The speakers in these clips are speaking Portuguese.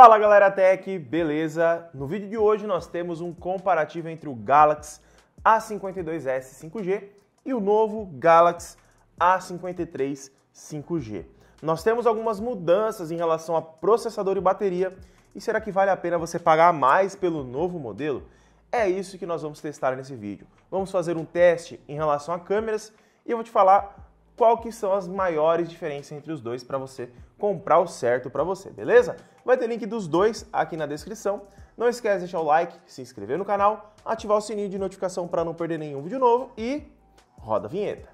Fala galera Tech, beleza? No vídeo de hoje nós temos um comparativo entre o Galaxy A52s 5G e o novo Galaxy A53 5G. Nós temos algumas mudanças em relação a processador e bateria, e será que vale a pena você pagar mais pelo novo modelo? É isso que nós vamos testar nesse vídeo. Vamos fazer um teste em relação a câmeras e eu vou te falar qual que são as maiores diferenças entre os dois para você comprar o certo para você, beleza? Vai ter link dos dois aqui na descrição. Não esquece de deixar o like, se inscrever no canal, ativar o sininho de notificação para não perder nenhum vídeo novo e roda a vinheta.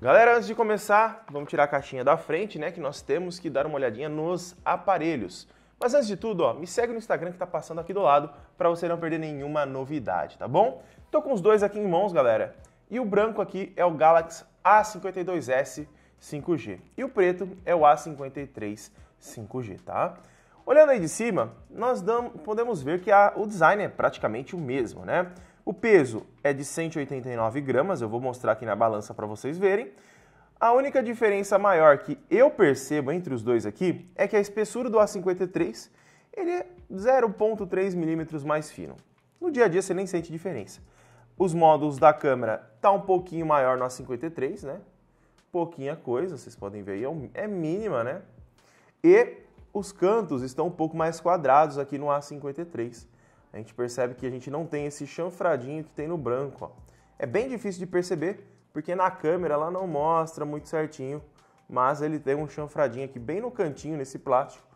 Galera, antes de começar, vamos tirar a caixinha da frente, né? Que nós temos que dar uma olhadinha nos aparelhos. Mas antes de tudo, ó, me segue no Instagram que está passando aqui do lado para você não perder nenhuma novidade, tá bom? Estou com os dois aqui em mãos, galera. E o branco aqui é o Galaxy A52s 5G e o preto é o A53 5G, tá? Olhando aí de cima, nós damos, podemos ver que a, o design é praticamente o mesmo, né? O peso é de 189 gramas, eu vou mostrar aqui na balança para vocês verem. A única diferença maior que eu percebo entre os dois aqui é que a espessura do A53 ele é 0.3 milímetros mais fino. No dia a dia você nem sente diferença. Os módulos da câmera tá um pouquinho maior no A53, né? Pouquinha coisa, vocês podem ver aí, é, é mínima, né? E os cantos estão um pouco mais quadrados aqui no A53. A gente percebe que a gente não tem esse chanfradinho que tem no branco, ó. É bem difícil de perceber, porque na câmera ela não mostra muito certinho, mas ele tem um chanfradinho aqui bem no cantinho, nesse plástico,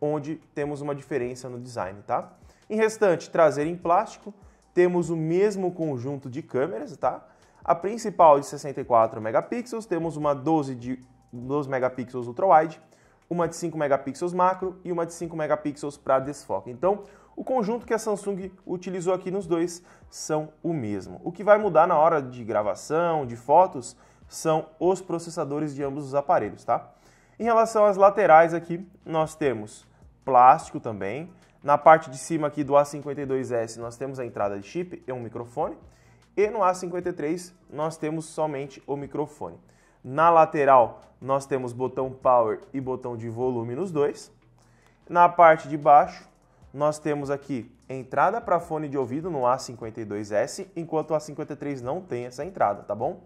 onde temos uma diferença no design, tá? Em restante, traseiro em plástico, temos o mesmo conjunto de câmeras, tá? A principal de 64 megapixels, temos uma 12 de 2 megapixels ultra wide, uma de 5 megapixels macro e uma de 5 megapixels para desfoque. Então, o conjunto que a Samsung utilizou aqui nos dois são o mesmo. O que vai mudar na hora de gravação, de fotos, são os processadores de ambos os aparelhos, tá? Em relação às laterais aqui, nós temos plástico também. Na parte de cima aqui do A52S, nós temos a entrada de chip e um microfone. E no A53, nós temos somente o microfone. Na lateral, nós temos botão power e botão de volume nos dois. Na parte de baixo, nós temos aqui entrada para fone de ouvido no A52S, enquanto o A53 não tem essa entrada, tá bom?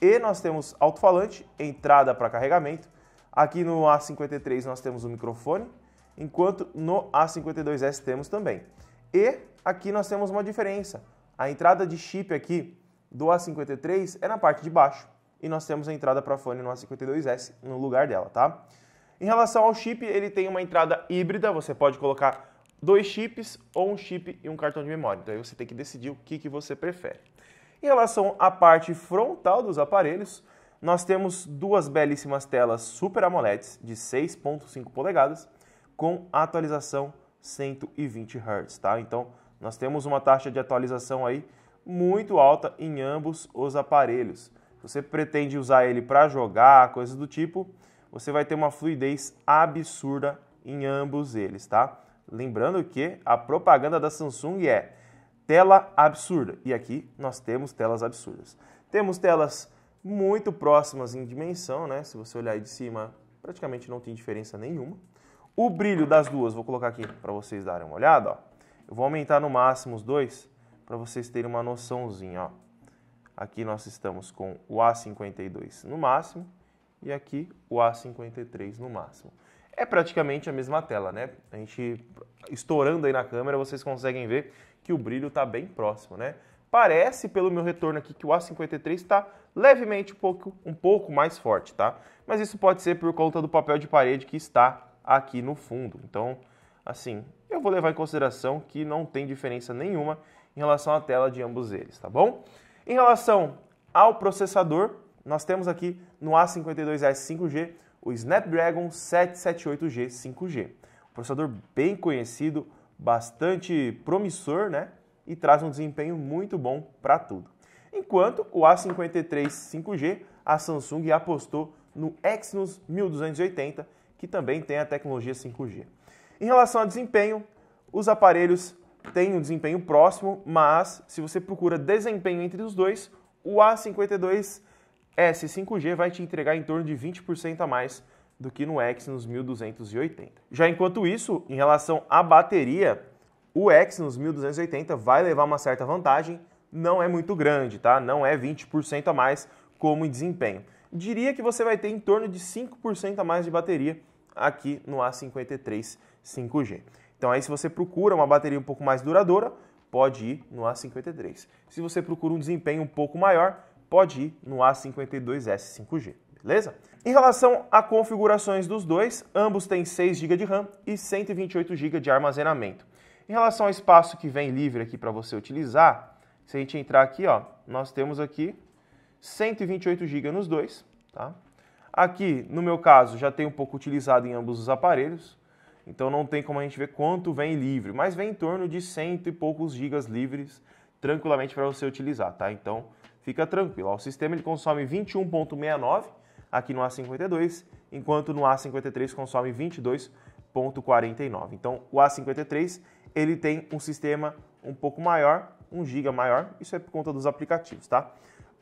E nós temos alto-falante, entrada para carregamento. Aqui no A53 nós temos o microfone, enquanto no A52S temos também. E aqui nós temos uma diferença. A entrada de chip aqui do A53 é na parte de baixo e nós temos a entrada para fone no A52S no lugar dela, tá? Em relação ao chip, ele tem uma entrada híbrida, você pode colocar dois chips ou um chip e um cartão de memória. Então aí você tem que decidir o que, que você prefere. Em relação à parte frontal dos aparelhos, nós temos duas belíssimas telas Super AMOLEDs de 6.5 polegadas com atualização 120 Hz, tá? Então, nós temos uma taxa de atualização aí muito alta em ambos os aparelhos. Se você pretende usar ele para jogar, coisas do tipo, você vai ter uma fluidez absurda em ambos eles, tá? Lembrando que a propaganda da Samsung é tela absurda. E aqui nós temos telas absurdas. Temos telas muito próximas em dimensão, né? Se você olhar aí de cima, praticamente não tem diferença nenhuma. O brilho das duas, vou colocar aqui para vocês darem uma olhada, ó. Eu vou aumentar no máximo os dois para vocês terem uma noçãozinha, ó. Aqui nós estamos com o A52 no máximo e aqui o A53 no máximo é praticamente a mesma tela, né? A gente estourando aí na câmera, vocês conseguem ver que o brilho está bem próximo, né? Parece, pelo meu retorno aqui, que o A53 está levemente um pouco, um pouco mais forte, tá? Mas isso pode ser por conta do papel de parede que está aqui no fundo. Então, assim, eu vou levar em consideração que não tem diferença nenhuma em relação à tela de ambos eles, tá bom? Em relação ao processador, nós temos aqui no A52S 5G o Snapdragon 778G 5G. Um processador bem conhecido, bastante promissor, né? E traz um desempenho muito bom para tudo. Enquanto o A53 5G, a Samsung apostou no Exynos 1280, que também tem a tecnologia 5G. Em relação a desempenho, os aparelhos têm um desempenho próximo, mas se você procura desempenho entre os dois, o A52 é, S 5G vai te entregar em torno de 20% a mais do que no Exynos 1280. Já enquanto isso, em relação à bateria, o Exynos 1280 vai levar uma certa vantagem, não é muito grande, tá? Não é 20% a mais como em desempenho. Diria que você vai ter em torno de 5% a mais de bateria aqui no A53 5G. Então aí se você procura uma bateria um pouco mais duradoura, pode ir no A53. Se você procura um desempenho um pouco maior, pode ir no A52S 5G, beleza? Em relação a configurações dos dois, ambos têm 6 GB de RAM e 128 GB de armazenamento. Em relação ao espaço que vem livre aqui para você utilizar, se a gente entrar aqui, ó, nós temos aqui 128 GB nos dois, tá? Aqui, no meu caso, já tem um pouco utilizado em ambos os aparelhos, então não tem como a gente ver quanto vem livre, mas vem em torno de cento e poucos gigas livres tranquilamente para você utilizar, tá? Então fica tranquilo. O sistema ele consome 21,69 aqui no A52, enquanto no A53 consome 22,49. Então, o A53 ele tem um sistema um pouco maior, 1 GB maior, isso é por conta dos aplicativos, tá?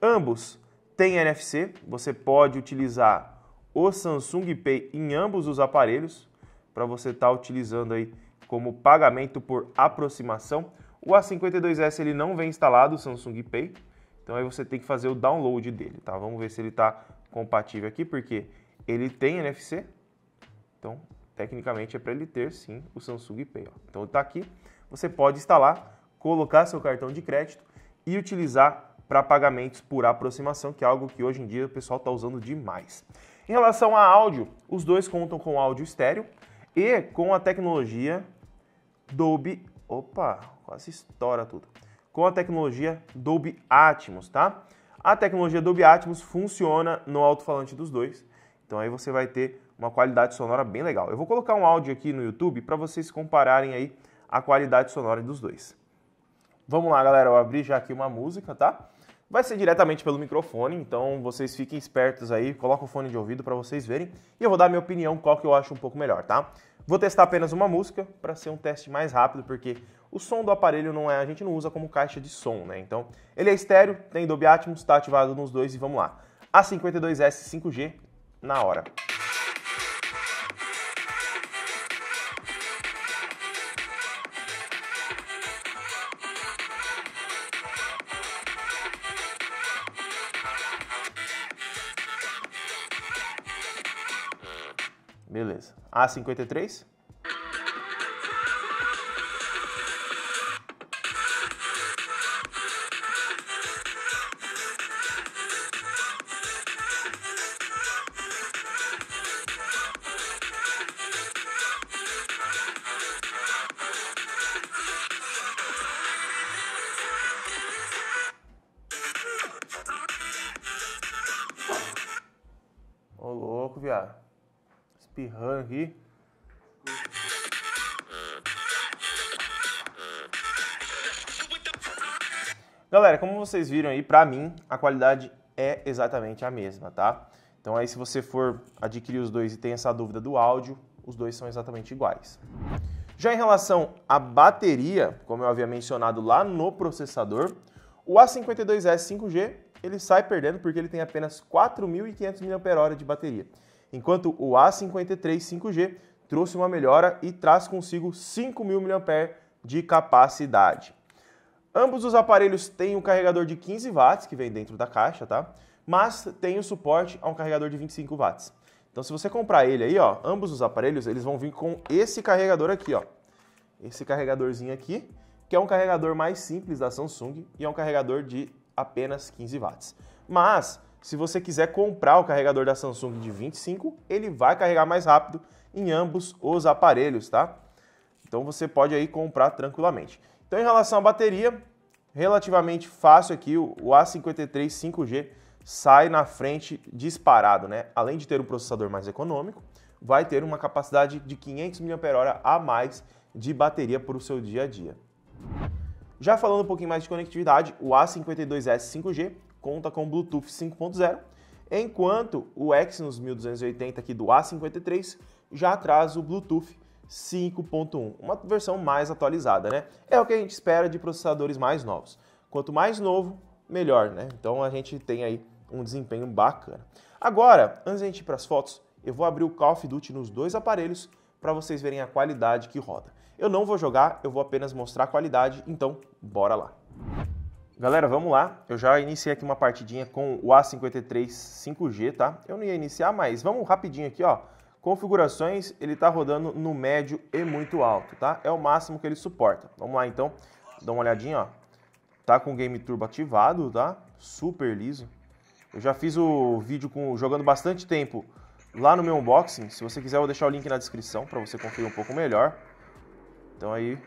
Ambos têm NFC, você pode utilizar o Samsung Pay em ambos os aparelhos para você estar tá utilizando aí como pagamento por aproximação. O A52s ele não vem instalado o Samsung Pay, então aí você tem que fazer o download dele, tá? Vamos ver se ele está compatível aqui, porque ele tem NFC. Então, tecnicamente é para ele ter sim o Samsung Pay. Ó. Então está aqui, você pode instalar, colocar seu cartão de crédito e utilizar para pagamentos por aproximação, que é algo que hoje em dia o pessoal está usando demais. Em relação a áudio, os dois contam com áudio estéreo e com a tecnologia Dolby. Opa, quase estoura tudo com a tecnologia Dolby Atmos, tá? A tecnologia Dolby Atmos funciona no alto-falante dos dois, então aí você vai ter uma qualidade sonora bem legal. Eu vou colocar um áudio aqui no YouTube para vocês compararem aí a qualidade sonora dos dois. Vamos lá, galera, eu abri já aqui uma música, tá? Vai ser diretamente pelo microfone, então vocês fiquem espertos aí, coloca o fone de ouvido para vocês verem e eu vou dar minha opinião qual que eu acho um pouco melhor, tá? Vou testar apenas uma música para ser um teste mais rápido, porque o som do aparelho não é, a gente não usa como caixa de som, né? Então, ele é estéreo, tem Dolby Atmos, está ativado nos dois e vamos lá. A52S 5G na hora. Beleza. A53 aqui. Galera, como vocês viram aí, para mim a qualidade é exatamente a mesma, tá? Então aí se você for adquirir os dois e tem essa dúvida do áudio, os dois são exatamente iguais. Já em relação à bateria, como eu havia mencionado lá no processador, o A52S 5G ele sai perdendo porque ele tem apenas 4.500 mAh de bateria enquanto o A53 5G trouxe uma melhora e traz consigo 5.000 mAh de capacidade. Ambos os aparelhos têm um carregador de 15 watts, que vem dentro da caixa, tá? Mas tem o suporte a um carregador de 25 watts. Então se você comprar ele aí, ó, ambos os aparelhos, eles vão vir com esse carregador aqui, ó. Esse carregadorzinho aqui, que é um carregador mais simples da Samsung e é um carregador de apenas 15 watts. Mas se você quiser comprar o carregador da Samsung de 25, ele vai carregar mais rápido em ambos os aparelhos, tá? Então você pode aí comprar tranquilamente. Então em relação à bateria, relativamente fácil aqui, o A53 5G sai na frente disparado, né? Além de ter um processador mais econômico, vai ter uma capacidade de 500 mAh a mais de bateria para o seu dia a dia. Já falando um pouquinho mais de conectividade, o A52S 5G conta com Bluetooth 5.0, enquanto o Exynos 1280 aqui do A53 já traz o Bluetooth 5.1, uma versão mais atualizada, né? É o que a gente espera de processadores mais novos. Quanto mais novo, melhor, né? Então a gente tem aí um desempenho bacana. Agora, antes de a gente ir para as fotos, eu vou abrir o Call of Duty nos dois aparelhos para vocês verem a qualidade que roda. Eu não vou jogar, eu vou apenas mostrar a qualidade, então bora lá. Galera, vamos lá. Eu já iniciei aqui uma partidinha com o A53 5G, tá? Eu não ia iniciar, mas vamos rapidinho aqui, ó. Configurações, ele tá rodando no médio e muito alto, tá? É o máximo que ele suporta. Vamos lá, então. Dá uma olhadinha, ó. Tá com o Game Turbo ativado, tá? Super liso. Eu já fiz o vídeo com jogando bastante tempo lá no meu unboxing. Se você quiser, eu vou deixar o link na descrição para você conferir um pouco melhor. Então aí,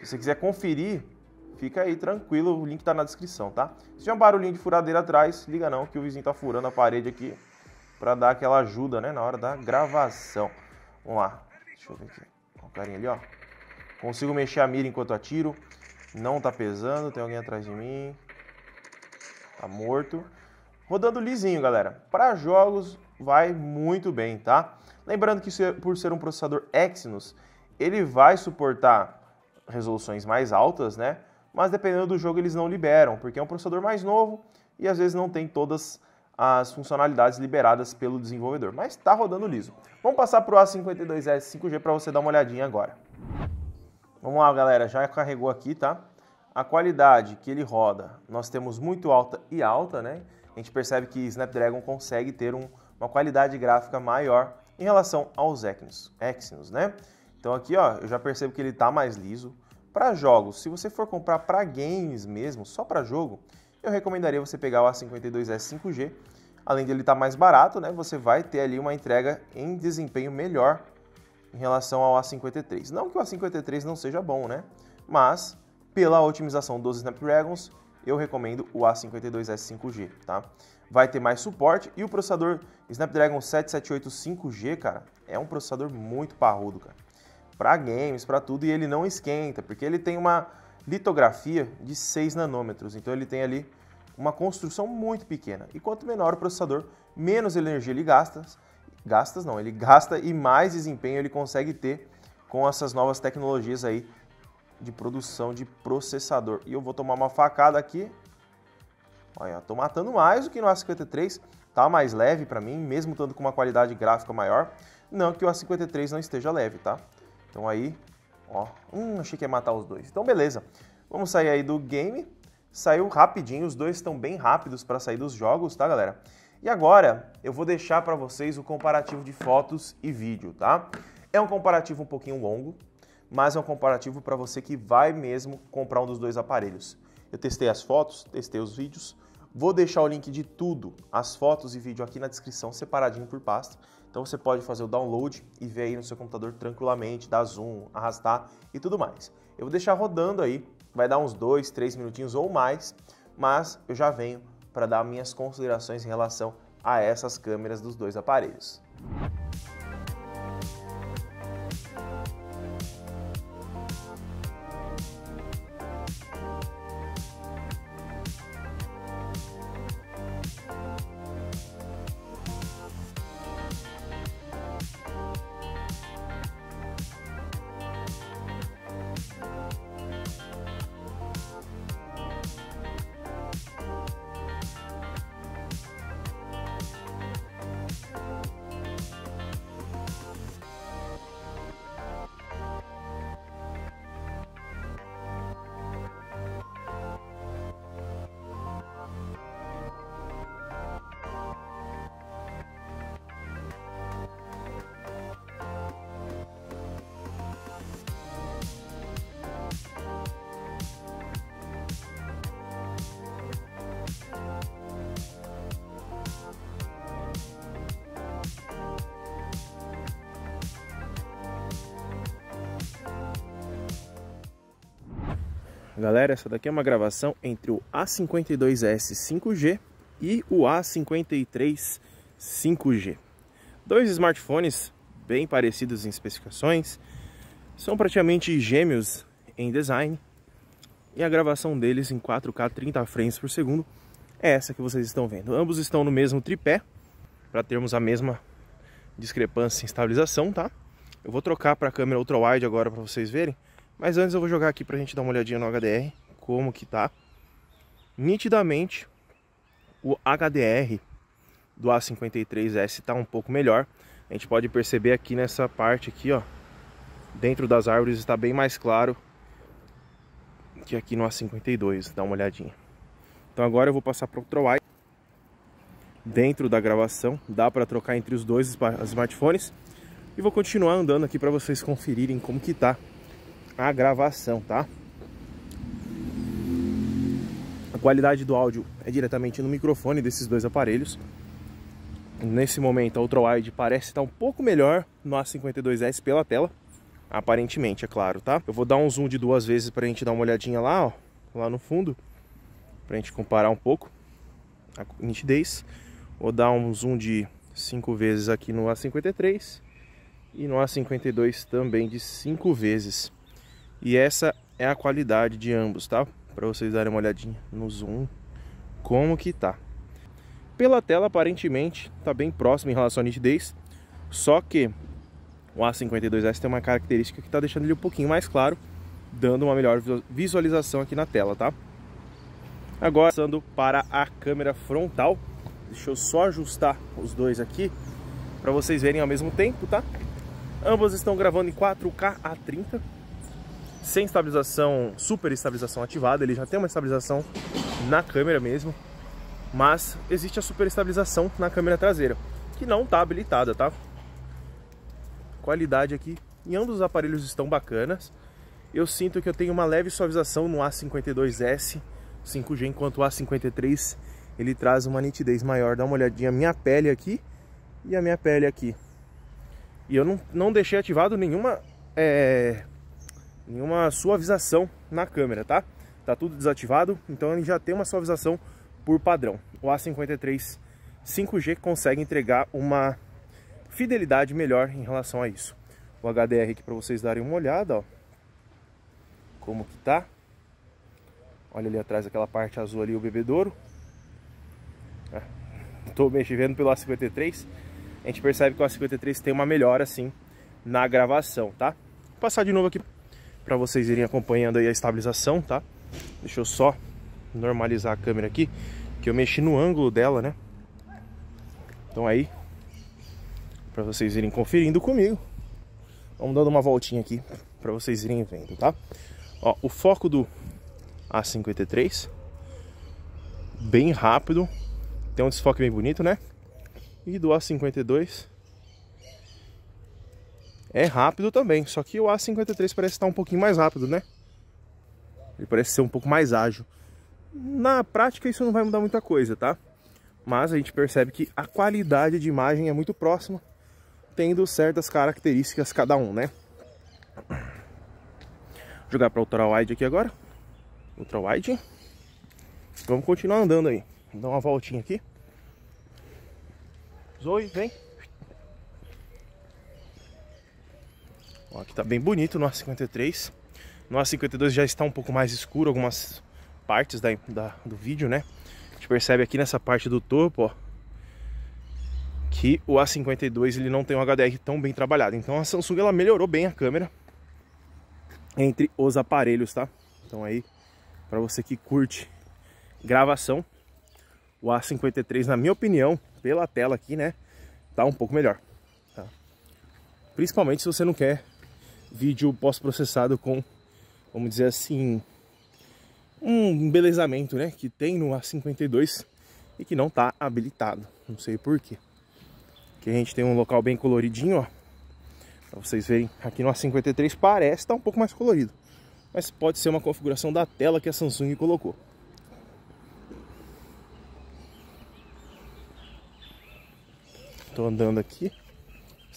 se você quiser conferir Fica aí tranquilo, o link tá na descrição, tá? Se tiver um barulhinho de furadeira atrás, liga não, que o vizinho tá furando a parede aqui para dar aquela ajuda, né, na hora da gravação. Vamos lá. Deixa eu ver aqui. Ó, carinha ali, ó. Consigo mexer a mira enquanto atiro. Não tá pesando, tem alguém atrás de mim. Tá morto. Rodando lisinho, galera. Para jogos vai muito bem, tá? Lembrando que por ser um processador Exynos, ele vai suportar resoluções mais altas, né? mas dependendo do jogo eles não liberam, porque é um processador mais novo e às vezes não tem todas as funcionalidades liberadas pelo desenvolvedor, mas está rodando liso. Vamos passar para o A52S 5G para você dar uma olhadinha agora. Vamos lá, galera, já carregou aqui, tá? A qualidade que ele roda, nós temos muito alta e alta, né? A gente percebe que Snapdragon consegue ter um, uma qualidade gráfica maior em relação aos Exynos, Exynos, né? Então aqui, ó, eu já percebo que ele está mais liso, para jogos, se você for comprar para games mesmo, só para jogo, eu recomendaria você pegar o A52S 5G. Além dele estar tá mais barato, né, você vai ter ali uma entrega em desempenho melhor em relação ao A53. Não que o A53 não seja bom, né? Mas pela otimização dos Snapdragons, eu recomendo o A52S 5G, tá? Vai ter mais suporte e o processador Snapdragon 778 5G, cara, é um processador muito parrudo, cara para games, para tudo, e ele não esquenta, porque ele tem uma litografia de 6 nanômetros, então ele tem ali uma construção muito pequena. E quanto menor o processador, menos energia ele gasta, gastas não, ele gasta e mais desempenho ele consegue ter com essas novas tecnologias aí de produção de processador. E eu vou tomar uma facada aqui. Olha, tô matando mais do que no A53, tá mais leve para mim, mesmo tanto com uma qualidade gráfica maior. Não que o A53 não esteja leve, tá? Então aí, ó, hum, achei que ia matar os dois. Então beleza, vamos sair aí do game. Saiu rapidinho, os dois estão bem rápidos para sair dos jogos, tá galera? E agora eu vou deixar para vocês o comparativo de fotos e vídeo, tá? É um comparativo um pouquinho longo, mas é um comparativo para você que vai mesmo comprar um dos dois aparelhos. Eu testei as fotos, testei os vídeos, vou deixar o link de tudo, as fotos e vídeo aqui na descrição separadinho por pasta. Então você pode fazer o download e ver aí no seu computador tranquilamente, dar zoom, arrastar e tudo mais. Eu vou deixar rodando aí, vai dar uns 2, 3 minutinhos ou mais, mas eu já venho para dar minhas considerações em relação a essas câmeras dos dois aparelhos. Galera, essa daqui é uma gravação entre o A52S 5G e o A53 5G. Dois smartphones bem parecidos em especificações, são praticamente gêmeos em design e a gravação deles em 4K 30 frames por segundo é essa que vocês estão vendo. Ambos estão no mesmo tripé para termos a mesma discrepância em estabilização, tá? Eu vou trocar para a câmera ultra wide agora para vocês verem. Mas antes eu vou jogar aqui pra gente dar uma olhadinha no HDR, como que tá. Nitidamente, o HDR do A53S tá um pouco melhor. A gente pode perceber aqui nessa parte aqui, ó. Dentro das árvores está bem mais claro que aqui no A52. Dá uma olhadinha. Então agora eu vou passar pro Troy. Dentro da gravação, dá para trocar entre os dois smartphones. E vou continuar andando aqui para vocês conferirem como que tá a gravação, tá? A qualidade do áudio é diretamente no microfone desses dois aparelhos. Nesse momento a ultrawide parece estar um pouco melhor no A52S pela tela, aparentemente, é claro, tá? Eu vou dar um zoom de duas vezes pra gente dar uma olhadinha lá, ó, lá no fundo, pra gente comparar um pouco a nitidez. Vou dar um zoom de cinco vezes aqui no A53 e no A52 também de cinco vezes. E essa é a qualidade de ambos, tá? Para vocês darem uma olhadinha no zoom, como que tá. Pela tela, aparentemente, tá bem próximo em relação à nitidez, só que o A52S tem uma característica que tá deixando ele um pouquinho mais claro, dando uma melhor visualização aqui na tela, tá? Agora, passando para a câmera frontal, deixa eu só ajustar os dois aqui para vocês verem ao mesmo tempo, tá? Ambos estão gravando em 4K a 30, sem estabilização, super estabilização ativada, ele já tem uma estabilização na câmera mesmo, mas existe a super estabilização na câmera traseira, que não está habilitada, tá? Qualidade aqui em ambos os aparelhos estão bacanas. Eu sinto que eu tenho uma leve suavização no A52S 5G, enquanto o A53 ele traz uma nitidez maior. Dá uma olhadinha minha pele aqui e a minha pele aqui. E eu não, não deixei ativado nenhuma é, nenhuma suavização na câmera, tá? Tá tudo desativado, então ele já tem uma suavização por padrão. O A53 5G consegue entregar uma fidelidade melhor em relação a isso. O HDR aqui para vocês darem uma olhada, ó. Como que tá? Olha ali atrás aquela parte azul ali, o bebedouro. Estou ah, mexendo pelo A53. A gente percebe que o A53 tem uma melhora, assim, na gravação, tá? Vou passar de novo aqui para vocês irem acompanhando aí a estabilização, tá? Deixa eu só normalizar a câmera aqui, que eu mexi no ângulo dela, né? Então aí, para vocês irem conferindo comigo. Vamos dando uma voltinha aqui para vocês irem vendo, tá? Ó, o foco do A53 bem rápido, tem um desfoque bem bonito, né? E do A52 é rápido também, só que o A53 parece estar um pouquinho mais rápido, né? Ele parece ser um pouco mais ágil. Na prática isso não vai mudar muita coisa, tá? Mas a gente percebe que a qualidade de imagem é muito próxima, tendo certas características cada um, né? Vou jogar para ultra wide aqui agora. Ultra wide. Vamos continuar andando aí. Vou dar uma voltinha aqui. Zoe, vem. Ó, aqui tá bem bonito no A53. No A52 já está um pouco mais escuro algumas partes da, da, do vídeo, né? A gente percebe aqui nessa parte do topo, ó, que o A52 ele não tem um HDR tão bem trabalhado. Então a Samsung ela melhorou bem a câmera entre os aparelhos, tá? Então aí, para você que curte gravação, o A53, na minha opinião, pela tela aqui, né, tá um pouco melhor. Tá? Principalmente se você não quer vídeo pós-processado com, vamos dizer assim, um embelezamento né, que tem no A52 e que não está habilitado, não sei porquê. Aqui a gente tem um local bem coloridinho, ó, Pra vocês verem, aqui no A53 parece estar tá um pouco mais colorido, mas pode ser uma configuração da tela que a Samsung colocou. Estou andando aqui.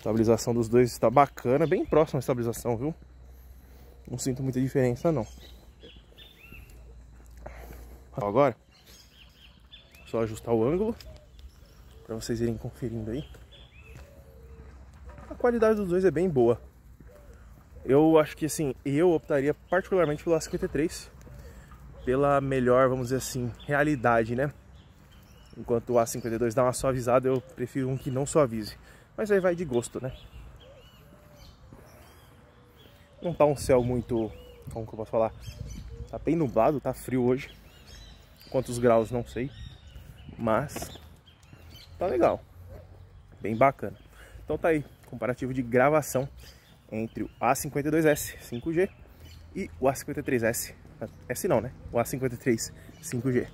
Estabilização dos dois está bacana, bem próxima a estabilização, viu? Não sinto muita diferença, não. Então, agora, só ajustar o ângulo para vocês irem conferindo aí. A qualidade dos dois é bem boa. Eu acho que assim, eu optaria particularmente pelo A53 pela melhor, vamos dizer assim, realidade, né? Enquanto o A52 dá uma suavizada, eu prefiro um que não suavize. Mas aí vai de gosto, né? Não tá um céu muito... Como que eu posso falar? Tá bem nublado, tá frio hoje. Quantos graus, não sei. Mas... Tá legal. Bem bacana. Então tá aí. Comparativo de gravação entre o A52S 5G e o A53S. S não, né? O A53 5G.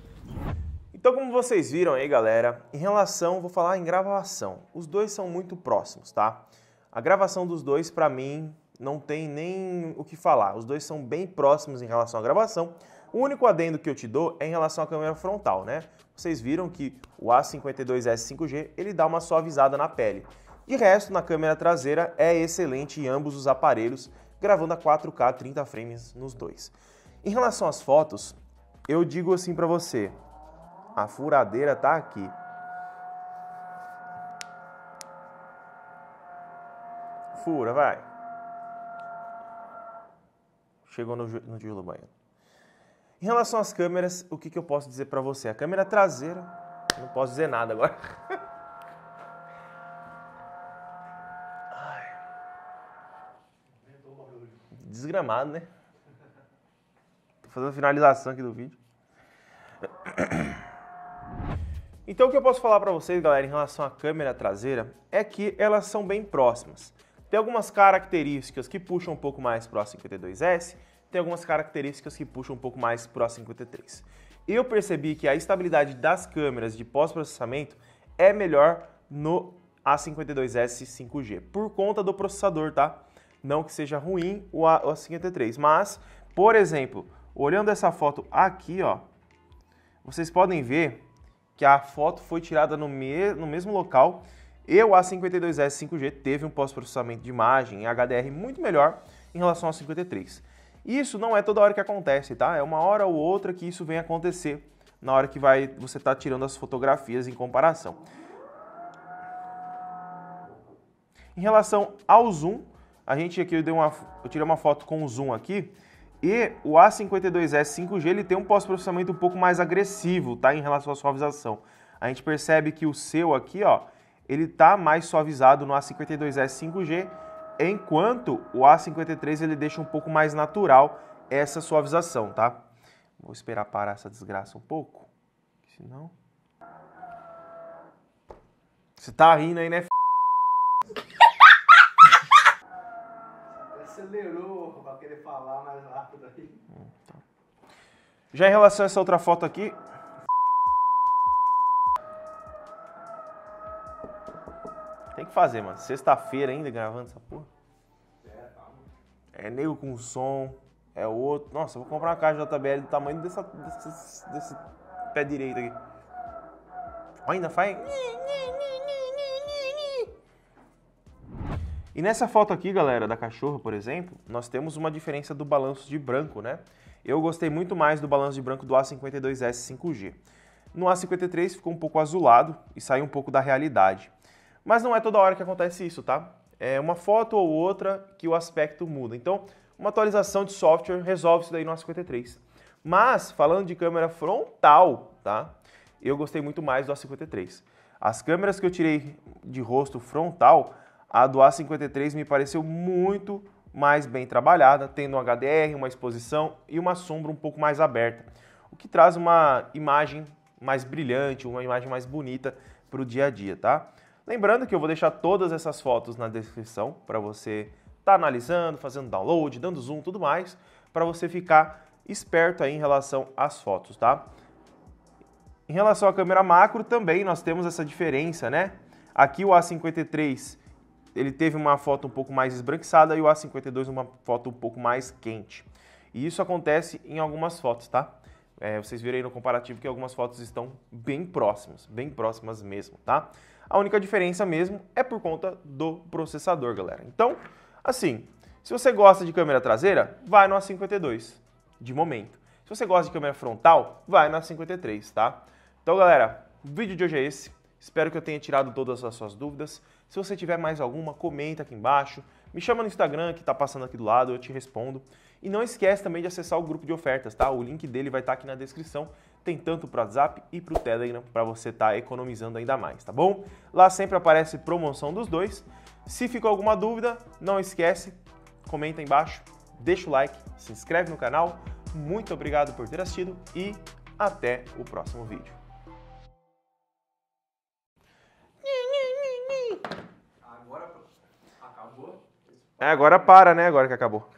Então, como vocês viram aí, galera, em relação, vou falar em gravação. Os dois são muito próximos, tá? A gravação dos dois, para mim, não tem nem o que falar. Os dois são bem próximos em relação à gravação. O único adendo que eu te dou é em relação à câmera frontal, né? Vocês viram que o A52S 5G, ele dá uma suavizada na pele. E resto, na câmera traseira, é excelente em ambos os aparelhos, gravando a 4K 30 frames nos dois. Em relação às fotos, eu digo assim para você, a furadeira está aqui. Fura, vai. Chegou no, no Júlio banheiro. Em relação às câmeras, o que, que eu posso dizer para você? A câmera traseira, eu não posso dizer nada agora. Desgramado, né? Tô fazendo a finalização aqui do vídeo. Então o que eu posso falar para vocês, galera, em relação à câmera traseira, é que elas são bem próximas. Tem algumas características que puxam um pouco mais para a 52S, tem algumas características que puxam um pouco mais para a 53. Eu percebi que a estabilidade das câmeras de pós-processamento é melhor no A52S 5G, por conta do processador, tá? Não que seja ruim o A53, mas, por exemplo, olhando essa foto aqui, ó, vocês podem ver que a foto foi tirada no, me no mesmo local e o A52S 5G teve um pós-processamento de imagem em HDR muito melhor em relação ao 53. Isso não é toda hora que acontece, tá? É uma hora ou outra que isso vem acontecer na hora que vai você está tirando as fotografias em comparação. Em relação ao zoom, a gente aqui deu uma, eu tirei uma foto com o zoom aqui e o A52S 5G ele tem um pós-processamento um pouco mais agressivo, tá? Em relação à suavização. A gente percebe que o seu aqui, ó, ele tá mais suavizado no A52S 5G, enquanto o A53 ele deixa um pouco mais natural essa suavização, tá? Vou esperar parar essa desgraça um pouco, senão... Você tá rindo aí, né, acelerou para querer falar mais rápido aí. Já em relação a essa outra foto aqui. Tem que fazer, mano. Sexta-feira ainda gravando essa porra. É, tá, é nego com som, é outro. Nossa, vou comprar uma caixa JBL do tamanho dessa, desse, desse pé direito aqui. Ainda faz. E nessa foto aqui, galera, da cachorra, por exemplo, nós temos uma diferença do balanço de branco, né? Eu gostei muito mais do balanço de branco do A52S 5G. No A53 ficou um pouco azulado e saiu um pouco da realidade. Mas não é toda hora que acontece isso, tá? É uma foto ou outra que o aspecto muda. Então, uma atualização de software resolve isso daí no A53. Mas, falando de câmera frontal, tá? Eu gostei muito mais do A53. As câmeras que eu tirei de rosto frontal a do A53 me pareceu muito mais bem trabalhada, tendo um HDR, uma exposição e uma sombra um pouco mais aberta, o que traz uma imagem mais brilhante, uma imagem mais bonita para o dia a dia, tá? Lembrando que eu vou deixar todas essas fotos na descrição para você estar tá analisando, fazendo download, dando zoom, tudo mais, para você ficar esperto aí em relação às fotos, tá? Em relação à câmera macro também nós temos essa diferença, né? Aqui o A53 ele teve uma foto um pouco mais esbranquiçada e o A52 uma foto um pouco mais quente. E isso acontece em algumas fotos, tá? É, vocês viram aí no comparativo que algumas fotos estão bem próximas, bem próximas mesmo, tá? A única diferença mesmo é por conta do processador, galera. Então, assim, se você gosta de câmera traseira, vai no A52, de momento. Se você gosta de câmera frontal, vai na A53, tá? Então, galera, o vídeo de hoje é esse. Espero que eu tenha tirado todas as suas dúvidas. Se você tiver mais alguma, comenta aqui embaixo. Me chama no Instagram, que está passando aqui do lado, eu te respondo. E não esquece também de acessar o grupo de ofertas, tá? O link dele vai estar tá aqui na descrição. Tem tanto para o WhatsApp e para o Telegram para você estar tá economizando ainda mais, tá bom? Lá sempre aparece promoção dos dois. Se ficou alguma dúvida, não esquece, comenta aí embaixo, deixa o like, se inscreve no canal. Muito obrigado por ter assistido e até o próximo vídeo. É, agora para, né? Agora que acabou.